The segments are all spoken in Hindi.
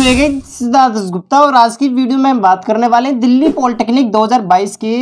नमस्कार सिद्धार्थ गुप्ता और आज की वीडियो में हम बात करने वाले हैं दिल्ली पॉलिटेक्निक 2022 के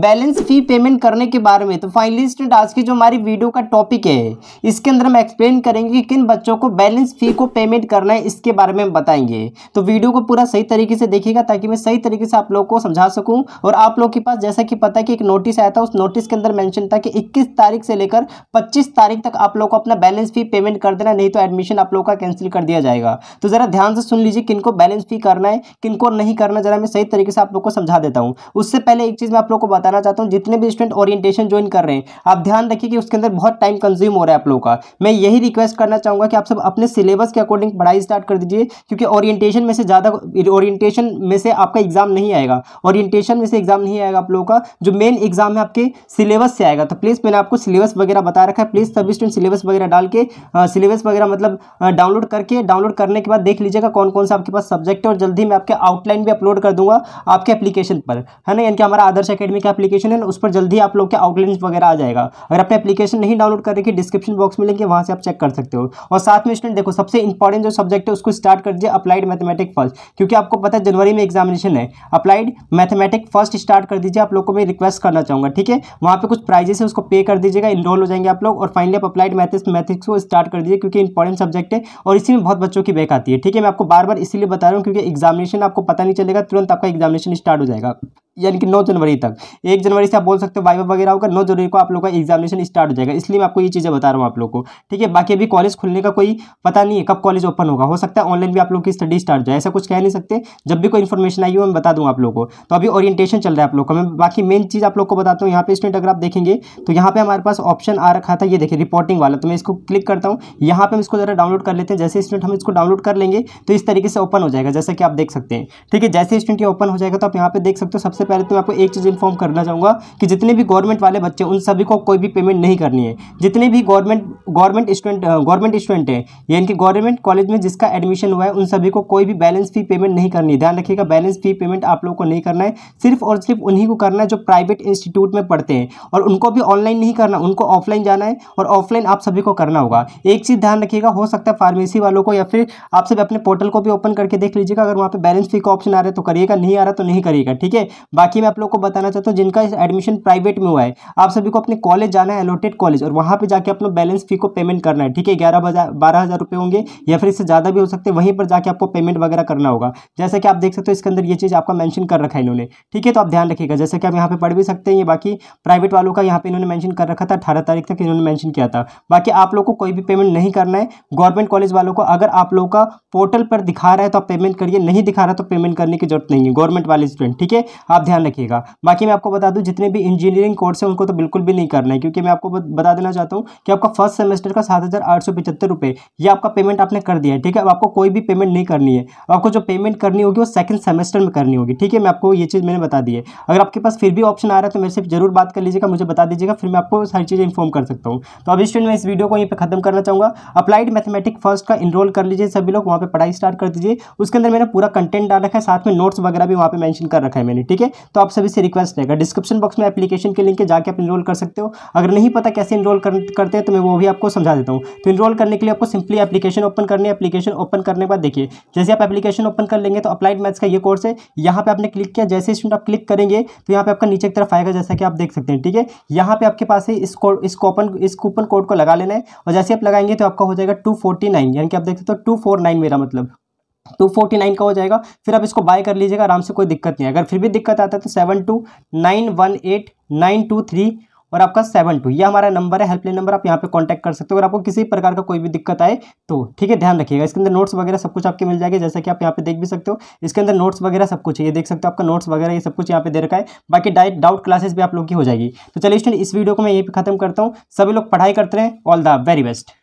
बैलेंस फी पेमेंट करने के बारे में तो फाइनली स्टूडेंट आज की जो हमारी वीडियो का टॉपिक है इसके अंदर हम एक्सप्लेन करेंगे कि किन बच्चों को बैलेंस फी को पेमेंट करना है इसके बारे में हम बताएंगे तो वीडियो को पूरा सही तरीके से देखिएगा ताकि मैं सही तरीके से आप लोग को समझा सकूँ और आप लोग के पास जैसा कि पता है कि एक नोटिस आया था उस नोटिस के अंदर मैंशन था कि इक्कीस तारीख से लेकर पच्चीस तारीख तक आप लोग को अपना बैलेंस फी पेमेंट कर देना नहीं तो एडमिशन आप लोग का कैंसिल कर दिया जाएगा तो ज़रा ध्यान से सुन लीजिए मुझे किन को बैलेंस फी करना है किन को नहीं करना जरा मैं सही तरीके से आप लोग को समझा देता हूँ उससे पहले एक चीज़ मैं आप लोग को बताना चाहता हूँ जितने भी स्टूडेंट ओरिएंटेशन ज्वाइन कर रहे हैं आप ध्यान रखिए कि उसके अंदर बहुत टाइम कंज्यूम हो रहा है आप लोगों का मैं यही रिक्वेस्ट करना चाहूँगा कि आप सब अपने सिलेबस के अकॉर्डिंग पढ़ाई स्टार्ट कर दीजिए क्योंकि ओरिएंटेशन में से ज़्यादा ओरिएंटेशन में से आपका एग्जाम नहीं आएगा ओरिएंटेशन में से एग्जाम नहीं आएगा आप लोगों का जो मेन एग्जाम है आपके सिलेबस से आएगा तो प्लीज़ मैंने आपको सिलेबस वगैरह बता रखा है प्लीज़ सभी स्टूडेंट सिलेबस वगैरह डाल के सिलेबस वगैरह मतलब डाउनलोड करके डाउनलोड करने के बाद देख लीजिएगा कौन कौन से आपके पास सब्जेक्ट है और जल्दी मैं आपके आउटलाइन भी अपलोड कर दूंगा आपके एप्लीकेशन पर है ना यानी कि हमारा आदर्श अकेडमी का एप्लीकेशन है उस पर जल्दी आप लोग के आउटलाइन वगैरह आ जाएगा अगर आपने एप्लीकेशन नहीं डाउनलोड कर रखी डिस्क्रिप्शन बॉक्स में लेंगे वहाँ से आप चेक कर सकते हो और साथ में स्टूडेंट देखो सबसे इंपॉर्टेंट जो सब्जेक्ट है उसको स्टार्ट कर दिए अप्लाइड मैथमेटिक फर्स्ट क्योंकि आपको पता है जनवरी में एग्जामिनेशन है अप्लाइड मैथमेटिक फर्स्ट स्टार्ट कर दीजिए आप लोग को मैं रिक्वेस्ट करना चाहूँगा ठीक है वहाँ पर कुछ प्राइजेस है उसको पे कर दीजिएगा इनरोल हो जाएंगे आप लोग और फाइनली अपलाइड मैथिक्स मैथिक्स को स्टार्ट कर दीजिए क्योंकि इंपॉर्टेंट सब्जेक्ट है और इसी में बहुत बच्चों की बैक आती है ठीक है मैं आपको बार बार बार इसीलिए बता रहा हूँ क्योंकि एग्जामिनेशन आपको पता नहीं चलेगा तुरंत आपका एग्जामिनेशन स्टार्ट हो जाएगा यानी कि नौ जनवरी तक एक जनवरी से आप बोल सकते हो वाइवा वगैरह होगा नौ जनवरी को आप लोग का एग्जामिनेशन स्टार्ट हो जाएगा इसलिए मैं आपको ये चीज़ें बता रहा हूँ आप लोग को ठीक है बाकी अभी कॉलेज खुलने का कोई पता नहीं है कब कॉलेज ओपन होगा हो सकता है ऑनलाइन भी आप लोग की स्टडी स्टार्ट जाए ऐसा कुछ कह नहीं सकते जब भी कोई इन्फॉर्मेशन आई हो मैं बता दूँ आप लोग को तो अभी ऑरिएंटेशन चल रहा है आप लोग का मैं बाकी मेन चीज़ आप लोग को बताता हूँ यहाँ पे स्टूडेंट अगर आप देखेंगे तो यहाँ पे हमारे पास ऑप्शन आ रखा था ये देखिए रिपोर्टिंग वाला तो मैं इसको क्लिक करता हूँ यहाँ पे हम इसको ज़रा डाउनलोड कर लेते हैं जैसे स्टूडेंट हम इसको डाउनलोड कर लेंगे तो इस तरीके से ओपन हो जाएगा जैसा कि आप देख सकते हैं ठीक है जैसे स्टूडेंट ये ओपन हो जाएगा तो आप यहाँ पर देख सकते हो सबसे पहले तो मैं आपको एक चीज़ इन्फॉर्म करना चाहूँगा कि जितने भी गवर्नमेंट वाले बच्चे उन सभी को कोई भी पेमेंट नहीं करनी है जितने भी government government student government student है यानी कि गवर्नमेंट कॉलेज में जिसका एडमिशन हुआ है उन सभी को कोई भी बैलेंस फी पेमेंट नहीं करनी ध्यान रखिएगा बैलेंस फी पेमेंट आप लोगों को नहीं करना है सिर्फ और सिर्फ उन्हीं को करना है जो प्राइवेट इंस्टीट्यूट में पढ़ते हैं और उनको भी ऑनलाइन नहीं करना उनको ऑफलाइन जाना है और ऑफलाइन आप सभी को करना होगा एक चीज़ ध्यान रखिएगा हो सकता है फार्मेसी वालों को या फिर आप सभी अपने पोर्टल को भी ओपन करके देख लीजिएगा अगर वहाँ पर बैलेंस फी का ऑप्शन आ रहा है तो करिएगा नहीं आ रहा तो नहीं करिएगा ठीक है बाकी मैं आप लोग को बताना चाहता हूँ जिनका एडमिशन प्राइवेट में हुआ है आप सभी को अपने कॉलेज जाना है एलोटेड कॉलेज और वहाँ पर जाकर अपना बैलेंस फी को पेमेंट करना है ठीक है ग्यारह बारह हज़ार रुपए होंगे या फिर इससे ज़्यादा भी हो सकते हैं वहीं पर जाके आपको पेमेंट वगैरह करना होगा जैसे कि आप देख सकते हो इसके अंदर ये चीज़ आपका मेंशन कर रखा है इन्होंने ठीक है तो आप ध्यान रखिएगा जैसे कि आप यहाँ पर पढ़ भी सकते हैं ये बाकी प्राइवेट वालों का यहाँ पे इन्होंने मैंशन कर रखा था अठारह तारीख तक इन्होंने मैंशन किया था बाकी आप लोग को कोई भी पेमेंट नहीं करना है गवर्नमेंट कॉलेज वालों को अगर आप लोग का पोर्टल पर दिखा रहा है तो आप पेमेंट करिए नहीं दिखा रहा तो पेमेंट करने की जरूरत नहीं है गवर्नमेंट वाले स्टूडेंट ठीक है आप ध्यान रखिएगा बाकी मैं आपको बता दूँ जितने भी इंजीनियरिंग कोर्स है उनको तो बिल्कुल भी नहीं करना है क्योंकि मैं आपको बता देना चाहता हूँ कि आपका फर्स्ट सेमेस्टर का सात हज़ार आठ सौ पचहत्तर रुपये ये आपका पेमेंट आपने कर दिया है ठीक है अब आपको कोई भी पेमेंट नहीं करनी है आपको जो पेमेंट करनी होगी वो सेकंड सेमेस्टर में करनी होगी ठीक है मैं आपको ये चीज़ मैंने बता दी है अगर आपके पास फिर भी ऑप्शन आ रहा है तो मेरे से जरूर बात कर लीजिएगा मुझे बता दीजिएगा फिर मैं आपको सारी चीज़ें इन्फॉर्म कर सकता हूँ तो अभी स्टूडेंट मैं इस वीडियो को यहीं पर खत्म करना चाहूँगा अप्लाइड मैथमेटिक फर्स्ट का इनरोल कर लीजिए सभी लोग वहाँ पर पढ़ाई स्टार्ट कर दीजिए उसके अंदर मैंने पूरा कंटेंट डाल रखा है साथ में नोट्स वगैरह भी वहाँ पर मैंशन कर रखा है मैंने ठीक है तो आप सभी से रिक्वेस्ट रहेगा डिस्क्रिप्शन बॉक्स में एप्लीकेशन के लिंक जाकर आप इनरोल कर सकते हो अगर नहीं पता कैसे इनरोल करते हैं तो मैं वो भी आप आपको समझा देता हूँ तो इनरोल करने के लिए आपको सिंपली एप्लीकेशन ओपन करनी है एप्लीकेशन ओपन करने के बाद देखिए जैसे आप एप्लीकेशन ओपन कर लेंगे तो अप्लाइड मैथ्स का ये कोर्स है यहाँ पर आपने क्लिक किया जैसे स्टूडेंट आप क्लिक करेंगे तो यहाँ पर आपका नीचे की तरफ आएगा जैसा कि आप देख सकते हैं ठीक है यहाँ पर आपके पास है इस इस कूपन इस कूपन कोड को लगा लेना है और जैसे आप लगाएंगे तो आपका हो जाएगा टू यानी कि आप देख सकते हो टू मेरा मतलब टू फोर्टी नाइन का हो जाएगा फिर आप इसको बाय कर लीजिएगा आराम से कोई दिक्कत नहीं है अगर फिर भी दिक्कत आता है तो seven two nine one eight nine two three और आपका सेवन टू ये हमारा नंबर है हेल्पलाइन नंबर आप यहाँ पे कांटेक्ट कर सकते हो अगर आपको किसी प्रकार का कोई भी दिक्कत आए तो ठीक है ध्यान रखिएगा इसके अंदर नोट्स वगैरह सब कुछ आपके मिल जाएगा जैसा कि आप यहाँ पे देख भी सकते हो इसके अंदर नोट्स वगैरह सब कुछ है ये देख सकते हो आपका नोट्स वगैरह ये सब कुछ यहाँ पे दे रखा है बाकी डायरेक्ट डाउट क्लासेस भी आप लोग की हो जाएगी तो चलिए स्टूडेंट इस वीडियो को मैं यही खत्म करता हूँ सभी लोग पढ़ाई करते रहे ऑल द वेरी बेस्ट